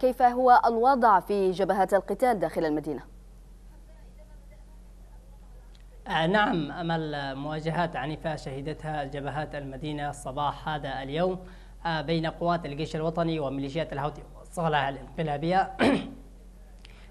كيف هو الوضع في جبهات القتال داخل المدينة؟ آه، نعم أمل مواجهات عنيفة شهدتها جبهات المدينة صباح هذا اليوم آه، بين قوات الجيش الوطني وميليشيات الهوتي والصالح الانقلابية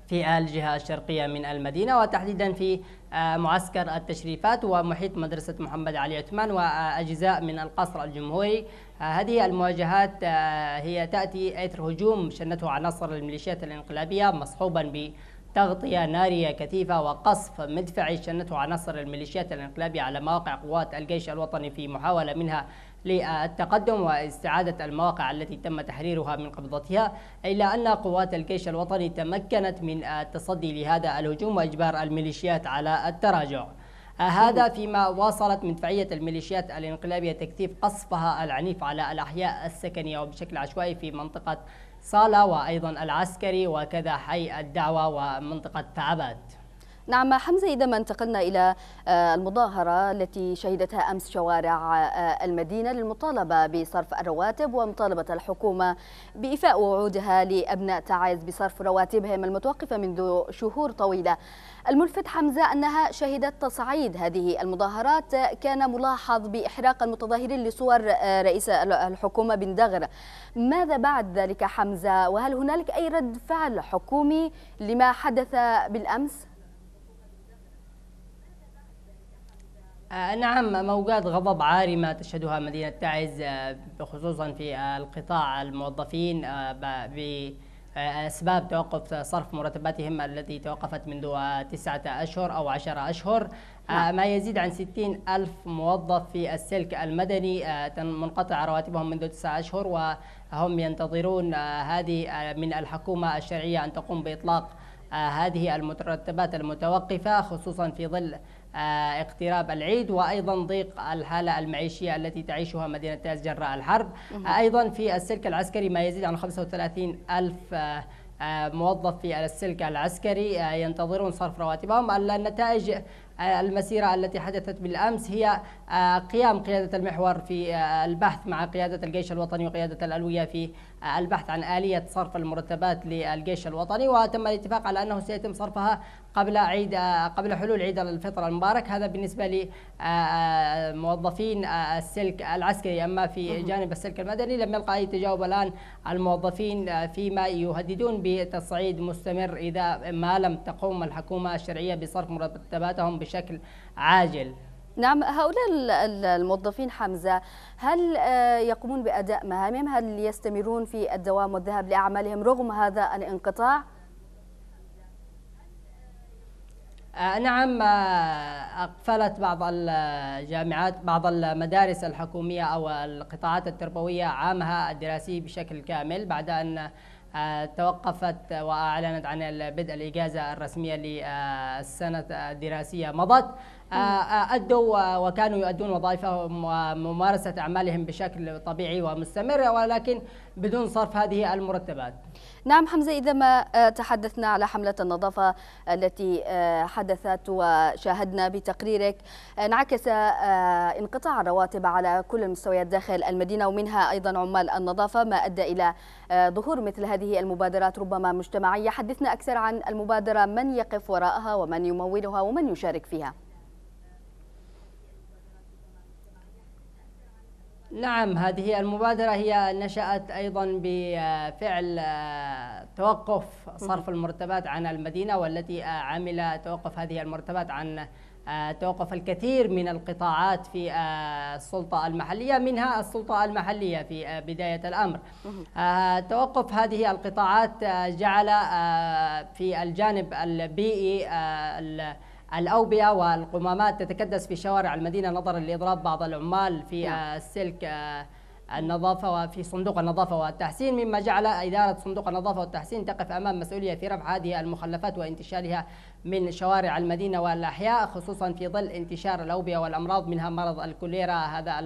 في الجهة الشرقية من المدينة وتحديدا في آه، معسكر التشريفات ومحيط مدرسة محمد علي عثمان وأجزاء من القصر الجمهوري آه، هذه المواجهات آه، هي تأتي إثر هجوم شنته عناصر الميليشيات الانقلابية مصحوبا ب تغطية نارية كثيفة وقصف مدفعي شنته عناصر الميليشيات الانقلابية على مواقع قوات الجيش الوطني في محاولة منها للتقدم واستعادة المواقع التي تم تحريرها من قبضتها إلا أن قوات الجيش الوطني تمكنت من التصدي لهذا الهجوم وإجبار الميليشيات على التراجع هذا فيما واصلت مدفعية الميليشيات الانقلابية تكثيف قصفها العنيف على الأحياء السكنية وبشكل عشوائي في منطقة صالة وأيضا العسكري وكذا حي الدعوة ومنطقة تعبات نعم حمزة إذا ما انتقلنا إلى آه، المظاهرة التي شهدتها أمس شوارع آه، المدينة للمطالبة بصرف الرواتب ومطالبة الحكومة بإفاء وعودها لأبناء تعز بصرف رواتبهم المتوقفة منذ شهور طويلة الملفت حمزة أنها شهدت تصعيد هذه المظاهرات كان ملاحظ بإحراق المتظاهرين لصور آه، رئيس الحكومة بن دغر ماذا بعد ذلك حمزة وهل هنالك أي رد فعل حكومي لما حدث بالأمس؟ آه، نعم موجات غضب عارمة تشهدها مدينة تعز آه، خصوصا في آه، القطاع الموظفين بأسباب توقف صرف مرتباتهم التي توقفت منذ تسعة أشهر أو عشر أشهر نعم. ما يزيد عن 60 ألف موظف في السلك المدني منقطع رواتبهم منذ تسعة أشهر وهم ينتظرون هذه من الحكومة الشرعية أن تقوم بإطلاق هذه المترتبات المتوقفة خصوصا في ظل آه، اقتراب العيد وايضا ضيق الحاله المعيشيه التي تعيشها مدينه تاز جراء الحرب ايضا في السلك العسكري ما يزيد عن 35 الف آه، آه، موظف في السلك العسكري ينتظرون صرف رواتبهم النتائج المسيرة التي حدثت بالأمس هي قيام قيادة المحور في البحث مع قيادة الجيش الوطني وقيادة الألوية في البحث عن آلية صرف المرتبات للجيش الوطني وتم الاتفاق على أنه سيتم صرفها قبل عيد قبل حلول عيد الفطر المبارك هذا بالنسبه لموظفين آه، آه، آه، السلك العسكري اما في جانب السلك المدني لم يلقى اي تجاوب الان الموظفين فيما يهددون بتصعيد مستمر اذا ما لم تقوم الحكومه الشرعيه بصرف مرتباتهم بشكل عاجل. نعم هؤلاء الموظفين حمزة هل يقومون بأداء مهامهم هل يستمرون في الدوام والذهاب لأعمالهم رغم هذا الانقطاع؟ آه، نعم آه، أقفلت بعض الجامعات بعض المدارس الحكومية أو القطاعات التربوية عامها الدراسي بشكل كامل بعد أن توقفت وأعلنت عن بدء الإجازة الرسمية للسنة الدراسية مضت أدوا وكانوا يؤدون وظائفهم وممارسة أعمالهم بشكل طبيعي ومستمر ولكن بدون صرف هذه المرتبات نعم حمزة إذا ما تحدثنا على حملة النظافة التي حدثت وشاهدنا بتقريرك انعكس انقطاع الرواتب على كل المستويات داخل المدينة ومنها أيضا عمال النظافة ما أدى إلى ظهور مثل هذه هذه المبادرات ربما مجتمعية حدثنا أكثر عن المبادرة من يقف وراءها ومن يمولها ومن يشارك فيها نعم هذه المبادرة هي نشأت أيضا بفعل آه، توقف صرف المرتبات عن المدينة والتي آه، عمل توقف هذه المرتبات عن آه، توقف الكثير من القطاعات في آه، السلطة المحلية منها السلطة المحلية في آه، بداية الأمر توقف هذه القطاعات جعل في الجانب البيئي الأوبئة والقمامات تتكدس في شوارع المدينة نظرا لإضراب بعض العمال في السلك النظافة وفي صندوق النظافة والتحسين مما جعل إدارة صندوق النظافة والتحسين تقف أمام مسؤولية في رفع هذه المخلفات وانتشالها من شوارع المدينة والأحياء خصوصا في ظل انتشار الأوبئة والأمراض منها مرض الكوليرا هذا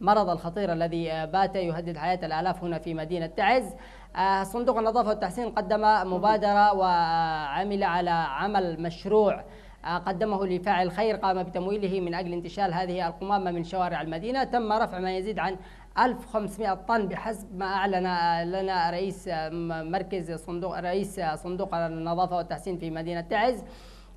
المرض الخطير الذي بات يهدد حياة الآلاف هنا في مدينة تعز آه، صندوق النظافة والتحسين قدم مبادرة وعمل على عمل مشروع آه، قدمه لفاعل خير قام بتمويله من أجل انتشال هذه القمامة من شوارع المدينة تم رفع ما يزيد عن 1500 طن بحسب ما أعلن لنا رئيس مركز صندوق رئيس صندوق النظافة والتحسين في مدينة تعز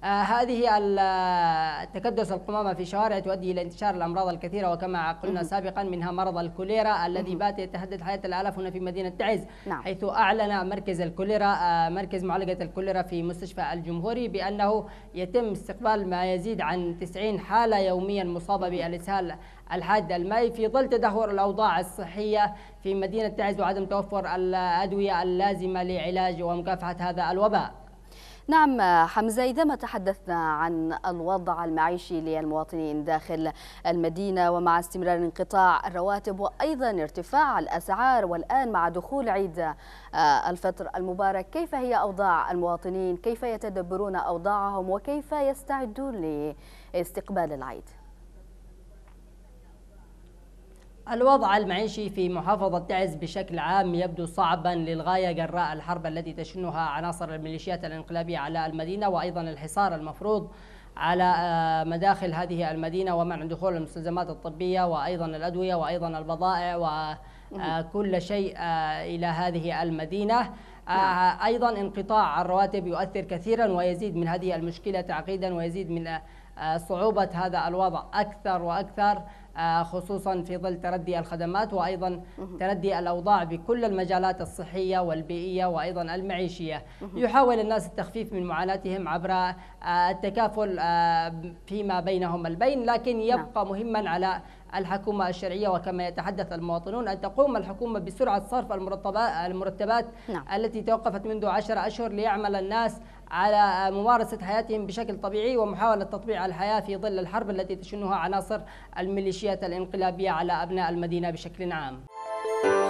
آه، هذه آه، تكدس القمامة في شوارع تؤدي إلى انتشار الأمراض الكثيرة وكما قلنا سابقا منها مرض الكوليرا الذي بات يتهدد حياة الآلاف هنا في مدينة تعز نعم. حيث أعلن مركز الكوليرا آه، مركز معالجة الكوليرا في مستشفى الجمهوري بأنه يتم استقبال ما يزيد عن 90 حالة يوميا مصابة بالإسهال الحاد المائي في ظل تدهور الأوضاع الصحية في مدينة تعز وعدم توفر الأدوية اللازمة لعلاج ومكافحة هذا الوباء نعم حمزة إذا ما تحدثنا عن الوضع المعيشي للمواطنين داخل المدينة ومع استمرار انقطاع الرواتب وأيضا ارتفاع الأسعار والآن مع دخول عيد آه، الفطر المبارك كيف هي أوضاع المواطنين كيف يتدبرون أوضاعهم وكيف يستعدون لاستقبال العيد؟ الوضع المعيشي في محافظة تعز بشكل عام يبدو صعبا للغاية جراء الحرب التي تشنها عناصر الميليشيات الانقلابية على المدينة وأيضا الحصار المفروض على آه، مداخل هذه المدينة ومنع دخول المستلزمات الطبية وأيضا الأدوية وأيضا البضائع وكل آه، شيء آه، إلى هذه المدينة نعم. أيضا انقطاع الرواتب يؤثر كثيرا ويزيد من هذه المشكلة تعقيدا ويزيد من آه، صعوبة هذا الوضع أكثر وأكثر آه، خصوصا في ظل تردي الخدمات وأيضا تردي الأوضاع بكل المجالات الصحية والبيئية وأيضا المعيشية يحاول الناس التخفيف من معاناتهم عبر آه، التكافل فيما بينهم البين لكن نعم. يبقى مهما على الحكومة الشرعية وكما يتحدث المواطنون أن تقوم الحكومة بسرعة صرف المرتبات نعم. التي توقفت منذ عشر أشهر ليعمل الناس على ممارسة حياتهم بشكل طبيعي ومحاولة تطبيع الحياة في ظل الحرب التي تشنها عناصر الميليشيات الانقلابية على أبناء المدينة بشكل عام.